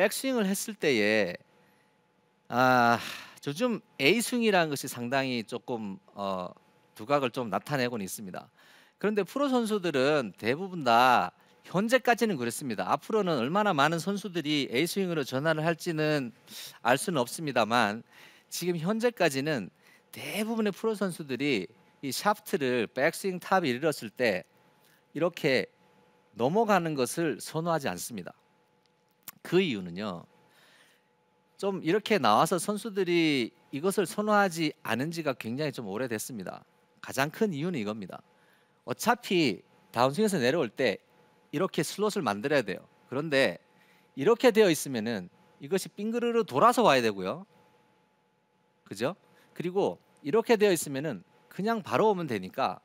백스윙을 했을 때에 아 요즘 A스윙이라는 것이 상당히 조금 어, 두각을 좀 나타내고는 있습니다. 그런데 프로 선수들은 대부분 다 현재까지는 그랬습니다. 앞으로는 얼마나 많은 선수들이 A스윙으로 전환을 할지는 알 수는 없습니다만 지금 현재까지는 대부분의 프로 선수들이 이 샤프트를 백스윙 탑에 이르렀을 때 이렇게 넘어가는 것을 선호하지 않습니다. 그 이유는요. 좀 이렇게 나와서 선수들이 이것을 선호하지 않은 지가 굉장히 좀 오래됐습니다. 가장 큰 이유는 이겁니다. 어차피 다운스윙에서 내려올 때 이렇게 슬롯을 만들어야 돼요. 그런데 이렇게 되어 있으면은 이것이 빙그르르 돌아서 와야 되고요. 그죠? 그리고 이렇게 되어 있으면은 그냥 바로 오면 되니까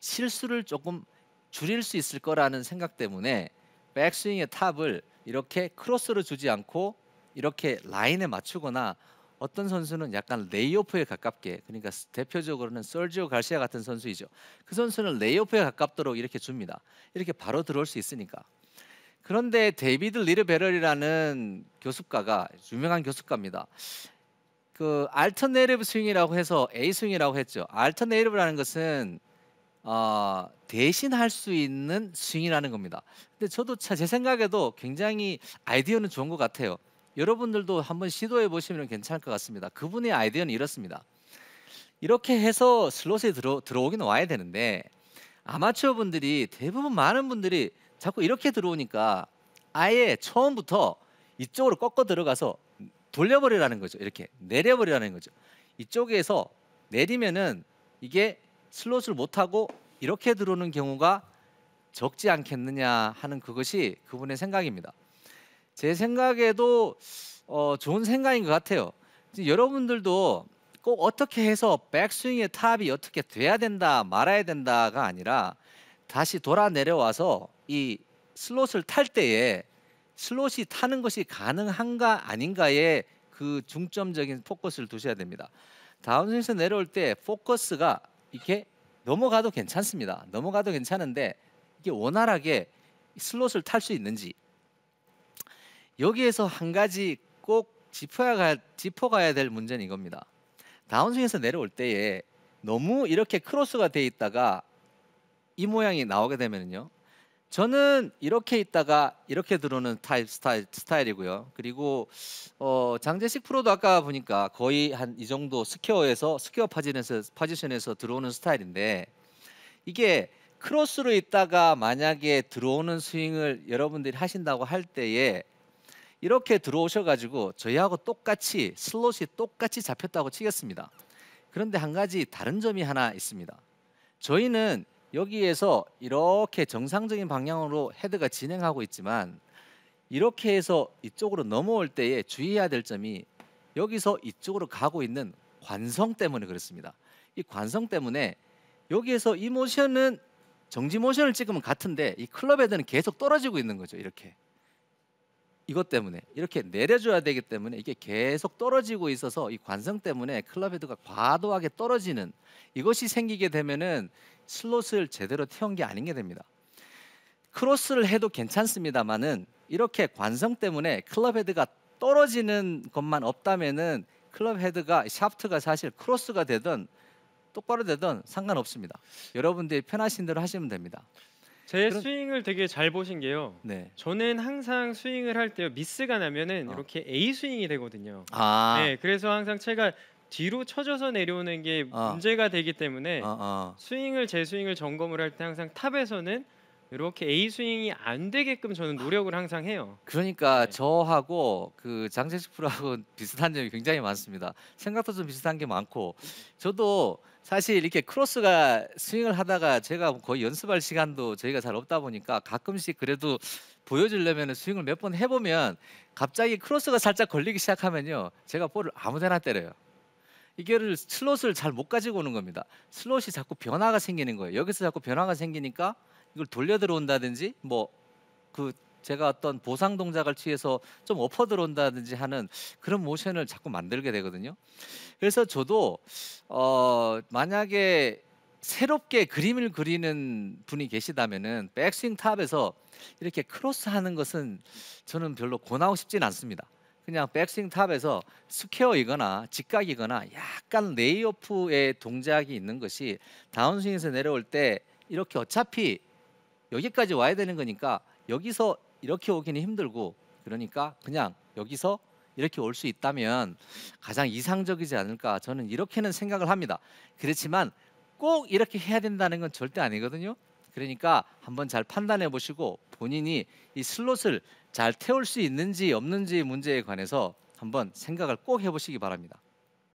실수를 조금 줄일 수 있을 거라는 생각 때문에 백스윙의 탑을 이렇게 크로스로 주지 않고 이렇게 라인에 맞추거나 어떤 선수는 약간 레이오프에 가깝게 그러니까 대표적으로는 솔지오 갈시아 같은 선수이죠. 그 선수는 레이오프에 가깝도록 이렇게 줍니다. 이렇게 바로 들어올 수 있으니까. 그런데 데이비드 리르베럴이라는 교습가가 유명한 교습가입니다. 그 알터네이브 스윙이라고 해서 A 스윙이라고 했죠. 알터네이브라는 것은 어, 대신할 수 있는 스윙이라는 겁니다. 근데 저도 제 생각에도 굉장히 아이디어는 좋은 것 같아요. 여러분들도 한번 시도해 보시면 괜찮을 것 같습니다. 그분의 아이디어는 이렇습니다. 이렇게 해서 슬롯에 들어, 들어오긴 와야 되는데 아마추어 분들이 대부분 많은 분들이 자꾸 이렇게 들어오니까 아예 처음부터 이쪽으로 꺾어 들어가서 돌려버리라는 거죠. 이렇게 내려버리라는 거죠. 이쪽에서 내리면은 이게 슬롯을 못하고 이렇게 들어오는 경우가 적지 않겠느냐 하는 그것이 그분의 생각입니다. 제 생각에도 어, 좋은 생각인 것 같아요. 여러분들도 꼭 어떻게 해서 백스윙의 탑이 어떻게 돼야 된다 말아야 된다가 아니라 다시 돌아 내려와서 이 슬롯을 탈 때에 슬롯이 타는 것이 가능한가 아닌가에 그 중점적인 포커스를 두셔야 됩니다. 다운스윙에서 내려올 때 포커스가 이렇게 넘어가도 괜찮습니다. 넘어가도 괜찮은데 이게 원활하게 슬롯을 탈 수 있는지 여기에서 한 가지 꼭 짚어야 짚어가야 될 문제는 이겁니다. 다운스윙에서 내려올 때에 너무 이렇게 크로스가 돼 있다가 이 모양이 나오게 되면요 저는 이렇게 있다가 이렇게 들어오는 타입 스타일, 스타일이고요. 그리고 어, 장재식 프로도 아까 보니까 거의 한 이 정도 스퀘어에서 스퀘어 파지션에서, 파지션에서 들어오는 스타일인데 이게 크로스로 있다가 만약에 들어오는 스윙을 여러분들이 하신다고 할 때에 이렇게 들어오셔가지고 저희하고 똑같이 슬롯이 똑같이 잡혔다고 치겠습니다. 그런데 한 가지 다른 점이 하나 있습니다. 저희는 여기에서 이렇게 정상적인 방향으로 헤드가 진행하고 있지만 이렇게 해서 이쪽으로 넘어올 때에 주의해야 될 점이 여기서 이쪽으로 가고 있는 관성 때문에 그렇습니다. 이 관성 때문에 여기에서 이 모션은 정지 모션을 찍으면 같은데 이 클럽 헤드는 계속 떨어지고 있는 거죠. 이렇게. 이것 때문에 이렇게 내려줘야 되기 때문에 이게 계속 떨어지고 있어서 이 관성 때문에 클럽헤드가 과도하게 떨어지는 이것이 생기게 되면은 슬롯을 제대로 태운 게 아닌 게 됩니다. 크로스를 해도 괜찮습니다만은 이렇게 관성 때문에 클럽헤드가 떨어지는 것만 없다면은 클럽헤드가 샤프트가 사실 크로스가 되든 똑바로 되든 상관없습니다. 여러분들이 편하신 대로 하시면 됩니다. 제 그런- 스윙을 되게 잘 보신 게요. 네. 저는 항상 스윙을 할 때요 미스가 나면은 어. 이렇게 A 스윙이 되거든요. 아. 네, 그래서 항상 제가 뒤로 쳐져서 내려오는 게 아. 문제가 되기 때문에 아, 아. 스윙을 제 스윙을 점검을 할 때 항상 탑에서는 이렇게 A 스윙이 안 되게끔 저는 노력을 항상 해요. 그러니까 네. 저하고 그 장재식 프로하고 비슷한 점이 굉장히 많습니다. 생각도 좀 비슷한 게 많고 저도 사실 이렇게 크로스가 스윙을 하다가 제가 거의 연습할 시간도 저희가 잘 없다 보니까 가끔씩 그래도 보여주려면 스윙을 몇 번 해보면 갑자기 크로스가 살짝 걸리기 시작하면요 제가 볼을 아무데나 때려요 이게를 슬롯을 잘 못 가지고 오는 겁니다 슬롯이 자꾸 변화가 생기는 거예요 여기서 자꾸 변화가 생기니까 이걸 돌려 들어온다든지 뭐그 제가 어떤 보상 동작을 취해서 좀 엎어 들어온다든지 하는 그런 모션을 자꾸 만들게 되거든요. 그래서 저도 어 만약에 새롭게 그림을 그리는 분이 계시다면은 백스윙 탑에서 이렇게 크로스 하는 것은 저는 별로 권하고 싶진 않습니다. 그냥 백스윙 탑에서 스퀘어이거나 직각이거나 약간 레이오프의 동작이 있는 것이 다운스윙에서 내려올 때 이렇게 어차피 여기까지 와야 되는 거니까 여기서 이렇게 오기는 힘들고 그러니까 그냥 여기서 이렇게 올 수 있다면 가장 이상적이지 않을까 저는 이렇게는 생각을 합니다. 그렇지만 꼭 이렇게 해야 된다는 건 절대 아니거든요. 그러니까 한번 잘 판단해 보시고 본인이 이 슬롯을 잘 태울 수 있는지 없는지 문제에 관해서 한번 생각을 꼭 해보시기 바랍니다.